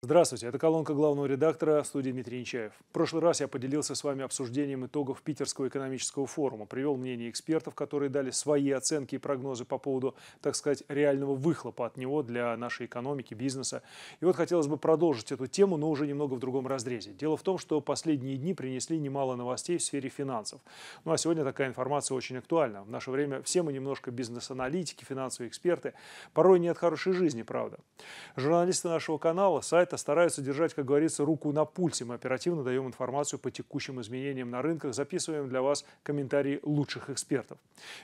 Здравствуйте, это колонка главного редактора студии Дмитрий Нечаев. В прошлый раз я поделился с вами обсуждением итогов Питерского экономического форума, привел мнение экспертов, которые дали свои оценки и прогнозы по поводу, так сказать, реального выхлопа от него для нашей экономики, бизнеса. И вот хотелось бы продолжить эту тему, но уже немного в другом разрезе. Дело в том, что последние дни принесли немало новостей в сфере финансов. Ну а сегодня такая информация очень актуальна. В наше время все мы немножко бизнес-аналитики, финансовые эксперты. Порой не от хорошей жизни, правда. Журналисты нашего канала, сайт это стараются держать, как говорится, руку на пульсе. Мы оперативно даем информацию по текущим изменениям на рынках, записываем для вас комментарии лучших экспертов.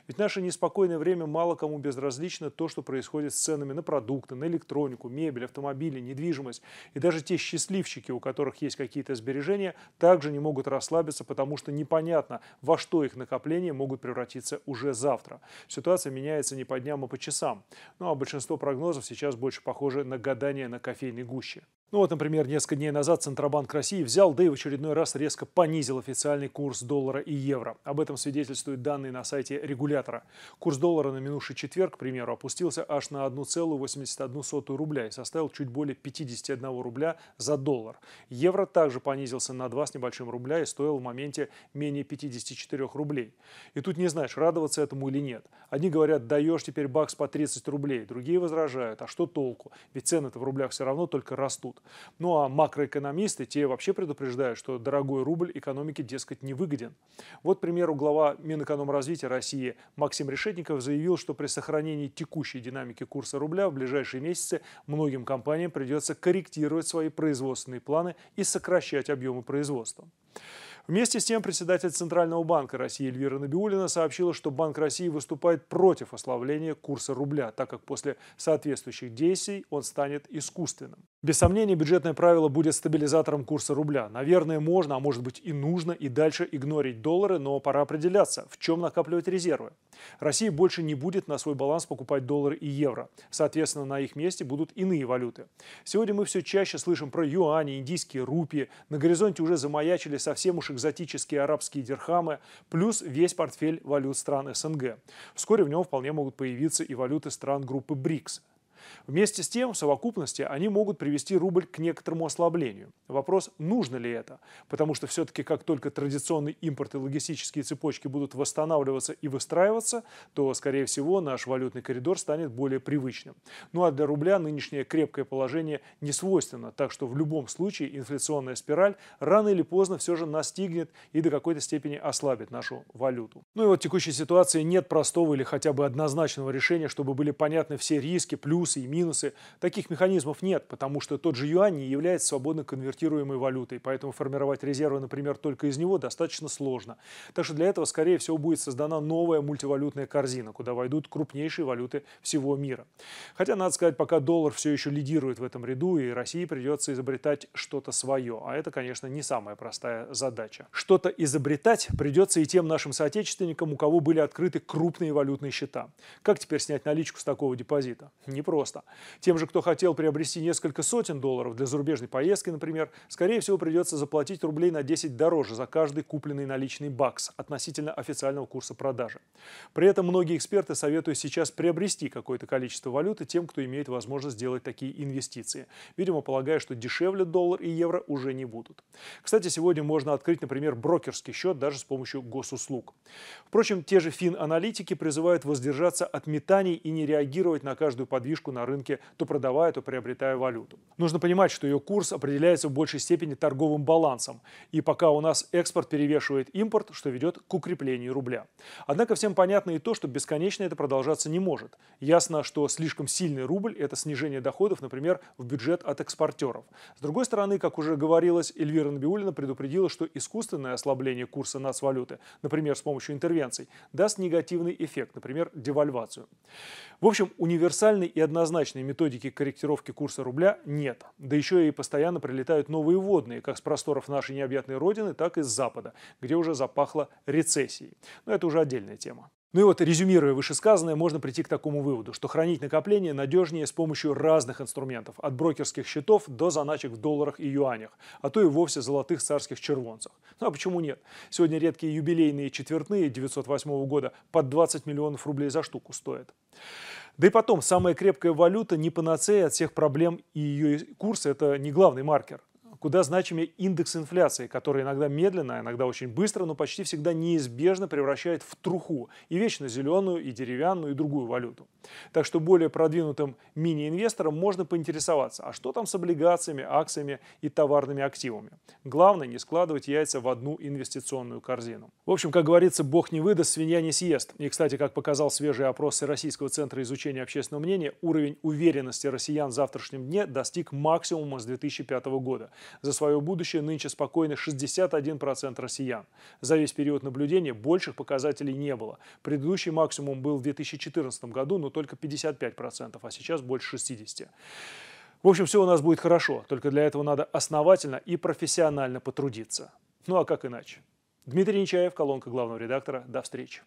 Ведь в наше неспокойное время мало кому безразлично то, что происходит с ценами на продукты, на электронику, мебель, автомобили, недвижимость. И даже те счастливчики, у которых есть какие-то сбережения, также не могут расслабиться, потому что непонятно, во что их накопления могут превратиться уже завтра. Ситуация меняется не по дням, а по часам. Ну а большинство прогнозов сейчас больше похожи на гадания на кофейной гуще. Ну вот, например, несколько дней назад Центробанк России взял, да и в очередной раз резко понизил официальный курс доллара и евро. Об этом свидетельствуют данные на сайте регулятора. Курс доллара на минувший четверг, к примеру, опустился аж на 1,81 рубля и составил чуть более 51 рубля за доллар. Евро также понизился на 2 с небольшим рубля и стоил в моменте менее 54 рублей. И тут не знаешь, радоваться этому или нет. Одни говорят, даешь теперь бакс по 30 рублей, другие возражают, а что толку? Ведь цены-то в рублях все равно только растут растут. Ну а макроэкономисты, те вообще предупреждают, что дорогой рубль экономике, дескать, невыгоден. Вот, к примеру, глава Минэкономразвития России Максим Решетников заявил, что при сохранении текущей динамики курса рубля в ближайшие месяцы многим компаниям придется корректировать свои производственные планы и сокращать объемы производства. Вместе с тем председатель Центрального банка России Эльвира Набиулина сообщила, что Банк России выступает против ослабления курса рубля, так как после соответствующих действий он станет искусственным. Без сомнения, бюджетное правило будет стабилизатором курса рубля. Наверное, можно, а может быть и нужно и дальше игнорить доллары, но пора определяться, в чем накапливать резервы. Россия больше не будет на свой баланс покупать доллары и евро. Соответственно, на их месте будут иные валюты. Сегодня мы все чаще слышим про юани, индийские рупии. На горизонте уже замаячили совсем уж экзотические арабские дирхамы, плюс весь портфель валют стран СНГ. Вскоре в нем вполне могут появиться и валюты стран группы БРИКС – Вместе с тем, в совокупности, они могут привести рубль к некоторому ослаблению. Вопрос, нужно ли это? Потому что все-таки, как только традиционный импорт и логистические цепочки будут восстанавливаться и выстраиваться, то, скорее всего, наш валютный коридор станет более привычным. Ну а для рубля нынешнее крепкое положение не свойственно, так что в любом случае инфляционная спираль рано или поздно все же настигнет и до какой-то степени ослабит нашу валюту. Ну и вот в текущей ситуации нет простого или хотя бы однозначного решения, чтобы были понятны все риски, плюсы плюсы и минусы. Таких механизмов нет, потому что тот же юань не является свободно конвертируемой валютой, поэтому формировать резервы, например, только из него достаточно сложно. Так что для этого, скорее всего, будет создана новая мультивалютная корзина, куда войдут крупнейшие валюты всего мира. Хотя, надо сказать, пока доллар все еще лидирует в этом ряду, и России придется изобретать что-то свое. А это, конечно, не самая простая задача. Что-то изобретать придется и тем нашим соотечественникам, у кого были открыты крупные валютные счета. Как теперь снять наличку с такого депозита? Не просто непросто. Тем же, кто хотел приобрести несколько сотен долларов для зарубежной поездки, например, скорее всего придется заплатить рублей на 10 дороже за каждый купленный наличный бакс относительно официального курса продажи. При этом многие эксперты советуют сейчас приобрести какое-то количество валюты тем, кто имеет возможность сделать такие инвестиции. Видимо, полагая, что дешевле доллар и евро уже не будут. Кстати, сегодня можно открыть, например, брокерский счет даже с помощью госуслуг. Впрочем, те же фин-аналитики призывают воздержаться от метаний и не реагировать на каждую подвижку выручку на рынке, то продавая, то приобретая валюту. Нужно понимать, что ее курс определяется в большей степени торговым балансом, и пока у нас экспорт перевешивает импорт, что ведет к укреплению рубля. Однако всем понятно и то, что бесконечно это продолжаться не может. Ясно, что слишком сильный рубль – это снижение доходов, например, в бюджет от экспортеров. С другой стороны, как уже говорилось, Эльвира Набиулина предупредила, что искусственное ослабление курса нацвалюты, например, с помощью интервенций, даст негативный эффект, например, девальвацию. В общем, универсальный и однозначный однозначной методики корректировки курса рубля нет. Да еще и постоянно прилетают новые водные, как с просторов нашей необъятной родины, так и с запада, где уже запахло рецессией. Но это уже отдельная тема. Ну и вот, резюмируя вышесказанное, можно прийти к такому выводу, что хранить накопления надежнее с помощью разных инструментов, от брокерских счетов до заначек в долларах и юанях, а то и вовсе золотых царских червонцев. Ну а почему нет? Сегодня редкие юбилейные четвертные 908 года под 20 миллионов рублей за штуку стоят. Да и потом, самая крепкая валюта не панацея от всех проблем, и ее курс – это не главный маркер куда значимее индекс инфляции, который иногда медленно, а иногда очень быстро, но почти всегда неизбежно превращает в труху и вечно зеленую, и деревянную, и другую валюту. Так что более продвинутым мини-инвесторам можно поинтересоваться, а что там с облигациями, акциями и товарными активами. Главное не складывать яйца в одну инвестиционную корзину. В общем, как говорится, бог не выдаст, свинья не съест. И, кстати, как показал свежий опрос Российского центра изучения общественного мнения, уровень уверенности россиян в завтрашнем дне достиг максимума с 2005 года. За свое будущее нынче спокойно 61% россиян. За весь период наблюдения больших показателей не было. Предыдущий максимум был в 2014 году, но только 55%, а сейчас больше 60%. В общем, все у нас будет хорошо, только для этого надо основательно и профессионально потрудиться. Ну а как иначе? Дмитрий Нечаев, колонка главного редактора. До встречи.